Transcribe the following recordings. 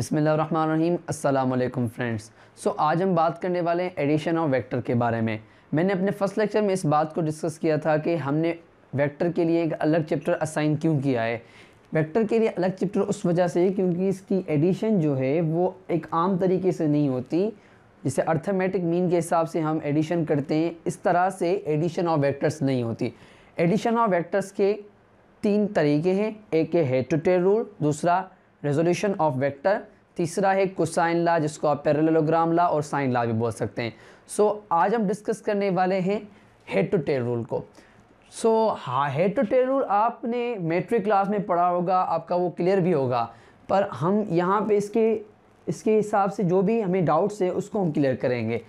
बसमिलीम अल्लाम friends so आज हम बात करने वाले हैं एडिशन ऑफ वेक्टर के बारे में मैंने अपने फर्स्ट लेक्चर में इस बात को डिस्कस किया था कि हमने वेक्टर के लिए एक अलग चैप्टर असाइन क्यों किया है वेक्टर के लिए अलग चैप्टर उस वजह से क्योंकि इसकी एडिशन जो है वो एक आम तरीके से नहीं होती जिसे अर्थमेटिक मीन के हिसाब से हम एडिशन करते हैं इस तरह से एडिशन ऑफ वैक्टर्स नहीं होती एडिशन ऑफ वैक्टर्स के तीन तरीके हैं एक है हेटोटे रूल दूसरा रेजोल्यूशन ऑफ वेक्टर तीसरा है कुसाइन ला जिसको आप पैरेललोग्राम ला और साइन ला भी बोल सकते हैं सो so, आज हम डिस्कस करने वाले हैं हेड टू टेल रूल को सो हा हेड टू टेल रूल आपने मेट्रिक क्लास में पढ़ा होगा आपका वो क्लियर भी होगा पर हम यहाँ पे इसके इसके हिसाब से जो भी हमें डाउट्स है उसको हम क्लियर करेंगे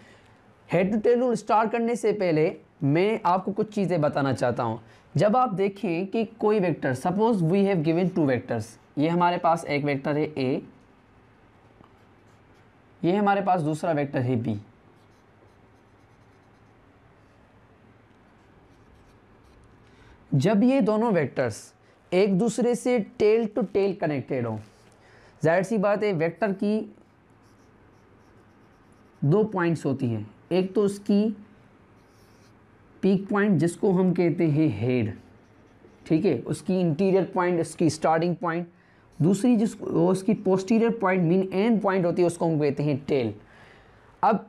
head to tail rule start करने से पहले मैं आपको कुछ चीज़ें बताना चाहता हूँ जब आप देखें कि कोई vector suppose we have given two vectors ये हमारे पास एक वेक्टर है ए ये हमारे पास दूसरा वेक्टर है बी जब ये दोनों वेक्टर्स एक दूसरे से टेल टू टेल कनेक्टेड हो जाहिर सी बात है वेक्टर की दो पॉइंट्स होती हैं एक तो उसकी पीक पॉइंट जिसको हम कहते हैं हेड ठीक है उसकी इंटीरियर पॉइंट उसकी स्टार्टिंग पॉइंट दूसरी जिस उसकी posterior point mean end point होती है उसको हम कहते हैं टेल अब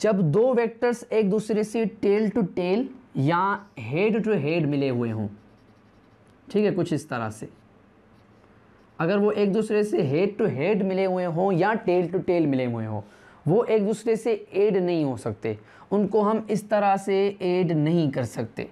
जब दो वेक्टर्स एक दूसरे से टेल टू टेल या हेड टू हेड मिले हुए हों ठीक है कुछ इस तरह से अगर वो एक दूसरे से हेड टू हेड मिले हुए हों या टेल टू टेल मिले हुए हों वो एक दूसरे से एड नहीं हो सकते उनको हम इस तरह से एड नहीं कर सकते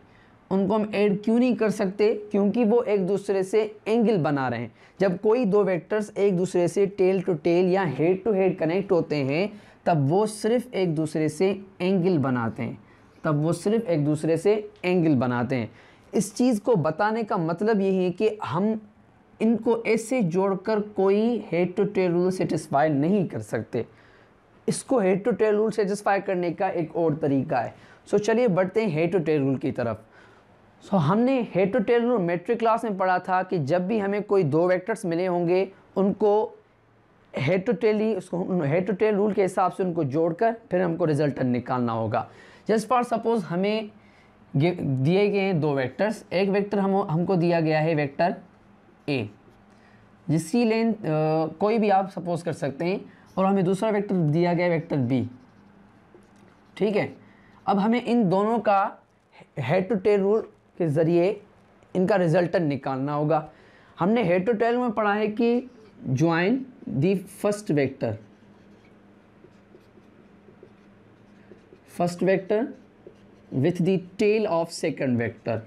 उनको हम ऐड क्यों नहीं कर सकते क्योंकि वो एक दूसरे से एंगल बना रहे हैं जब कोई दो वेक्टर्स एक दूसरे से टेल टू टेल या हेड टू हेड कनेक्ट होते हैं तब वो सिर्फ एक दूसरे से एंगल बनाते हैं तब वो सिर्फ एक दूसरे से एंगल बनाते हैं इस चीज़ को बताने का मतलब यही है कि हम इनको ऐसे जोड़कर कोई head to tail rule satisfy नहीं कर सकते इसको head to tail rule satisfy करने का एक और तरीका है सो चलिए बढ़ते हैं हेड टू टेल रूल की तरफ सो so, हमने मेट्रिक क्लास में पढ़ा था कि जब भी हमें कोई दो वेक्टर्स मिले होंगे उनको टू ही उसको हेड टू टेल रूल के हिसाब से उनको जोड़कर फिर हमको रिजल्ट निकालना होगा जस्ट फॉर सपोज़ हमें दिए गए हैं दो वेक्टर्स एक वेक्टर हम हमको दिया गया है वेक्टर ए जिसकी लेंथ कोई भी आप सपोज कर सकते हैं और हमें दूसरा वेक्टर दिया गया है वेक्टर बी ठीक है अब हमें इन दोनों का हेड टू टेल रूल के ज़रिए इनका रिजल्टन निकालना होगा हमने हेड टू टेल में पढ़ा है कि join the first vector first vector with the tail of second vector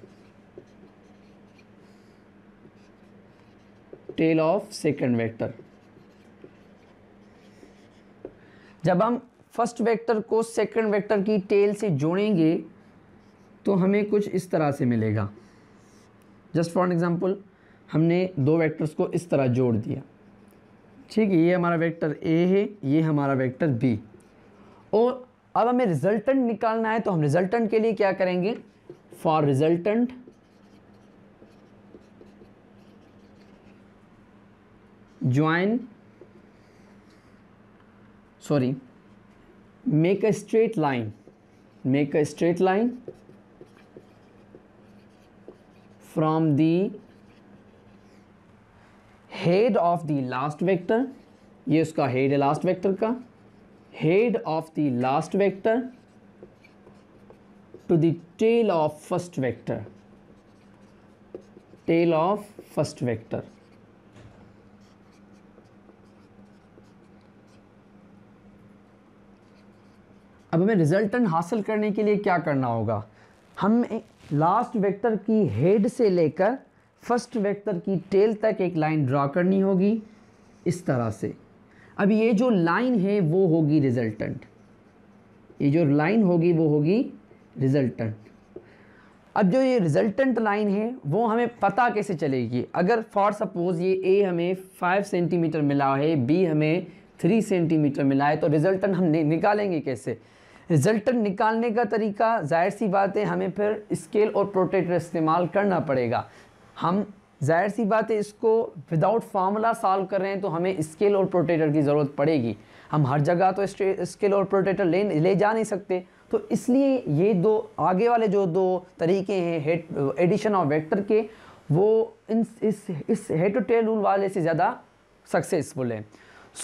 tail of second vector जब हम फर्स्ट वेक्टर को सेकंड वेक्टर की टेल से जोड़ेंगे तो हमें कुछ इस तरह से मिलेगा जस्ट फॉर एग्ज़ाम्पल हमने दो वेक्टर्स को इस तरह जोड़ दिया ठीक है ये हमारा वेक्टर ए है ये हमारा वेक्टर बी और अब हमें रिजल्टेंट निकालना है तो हम रिजल्टेंट के लिए क्या करेंगे for resultant join sorry make a straight line make a straight line from the head of the last vector ये उसका हेड है लास्ट वेक्टर का head of the last vector to the tail of first vector tail of first vector अब हमें resultant हासिल करने के लिए क्या करना होगा हम लास्ट वेक्टर की हेड से लेकर फर्स्ट वेक्टर की टेल तक एक लाइन ड्रा करनी होगी इस तरह से अब ये जो लाइन है वो होगी रिजल्टेंट ये जो लाइन होगी वो होगी रिजल्टेंट अब जो ये रिजल्टेंट लाइन है वो हमें पता कैसे चलेगी अगर फॉर सपोज़ ये ए हमें फाइव सेंटीमीटर मिला है बी हमें थ्री सेंटीमीटर मिला है तो रिजल्टेंट हम निकालेंगे कैसे रिजल्ट निकालने का तरीका ज़ाहिर सी बात है हमें फिर स्केल और प्रोटेक्टर इस्तेमाल करना पड़ेगा हम ज़ाहिर सी बात है इसको विदाउट फार्मूला सॉल्व कर रहे हैं तो हमें स्केल और प्रोटेटर की ज़रूरत पड़ेगी हम हर जगह तो स्केल और प्रोटेटर ले ले जा नहीं सकते तो इसलिए ये दो आगे वाले जो दो तरीके हैं एडिशन ऑफ वेक्टर के वो इन इस इस हेड टू टेल रूल वाले से ज़्यादा सक्सेसफुल है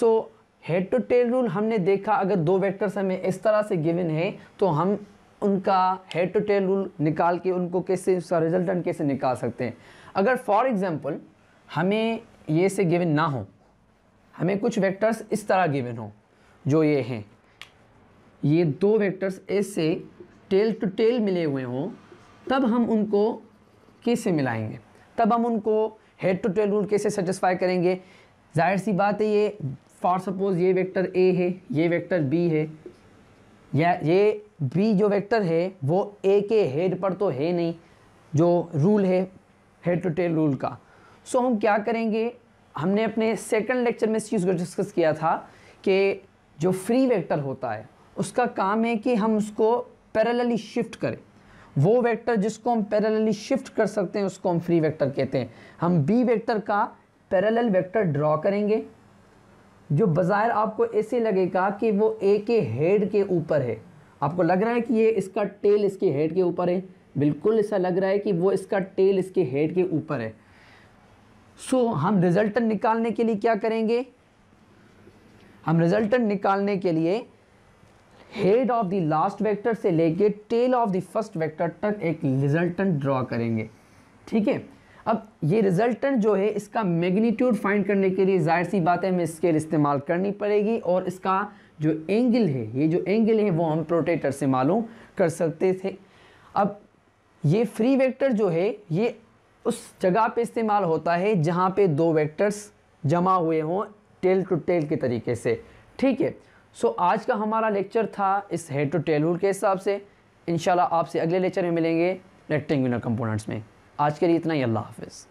so so, head to tail rule हमने देखा अगर दो वेक्टर्स हमें इस तरह से गिवन है तो हम उनका हेड टू टेल रूल निकाल के उनको कैसे उसका रिजल्ट कैसे निकाल सकते हैं अगर फॉर एग्ज़ाम्पल हमें ये से गिवन ना हो हमें कुछ वेक्टर्स इस तरह गिवन हो जो ये हैं ये दो वेक्टर्स ऐसे टेल टू टेल मिले हुए हों तब हम उनको कैसे मिलाएंगे तब हम उनको हेड टू टेल रूल कैसे सेटिस्फाई करेंगे जाहिर सी बात है ये फॉर सपोज ये वेक्टर ए है ये वेक्टर बी है या ये बी जो वेक्टर है वो ए के हेड पर तो है नहीं जो रूल है हेड टू टेल रूल का सो so, हम क्या करेंगे हमने अपने सेकंड लेक्चर में इस चीज़ को डिस्कस किया था कि जो फ्री वेक्टर होता है उसका काम है कि हम उसको पैरेलली शिफ्ट करें वो वेक्टर जिसको हम पैरेलली शिफ्ट कर सकते हैं उसको हम फ्री वेक्टर कहते हैं हम बी वेक्टर का पैरेलल वेक्टर ड्रॉ करेंगे जो बाज़ाहिर आपको ऐसे लगेगा कि वो ए के हेड के ऊपर है आपको लग रहा है कि ये इसका टेल इसके हेड के ऊपर है बिल्कुल ऐसा लग रहा है कि वो इसका टेल इसके हेड के ऊपर है सो so, हम रिजल्टन निकालने के लिए क्या करेंगे हम रिजल्टन निकालने के लिए head of the last vector से लेके tail of the first vector तक एक रिजल्टन ड्रॉ करेंगे ठीक है अब ये रिजल्टेंट जो है इसका मैग्नीट्यूड फाइंड करने के लिए जाहिर सी बात है हमें स्केल इस्तेमाल करनी पड़ेगी और इसका जो एंगल है ये जो एंगल है वो हम प्रोटेटर से मालूम कर सकते थे अब ये फ्री वेक्टर जो है ये उस जगह पे इस्तेमाल होता है जहाँ पे दो वेक्टर्स जमा हुए हों टेल टू टेल के तरीके से ठीक है सो आज का हमारा लेक्चर था इस हेड टू टेल रूल के हिसाब से इन आपसे अगले लेक्चर में मिलेंगे रेक्टेंगुलर कंपोनेंट्स में आज के लिए इतना ही अल्लाह हाफिज़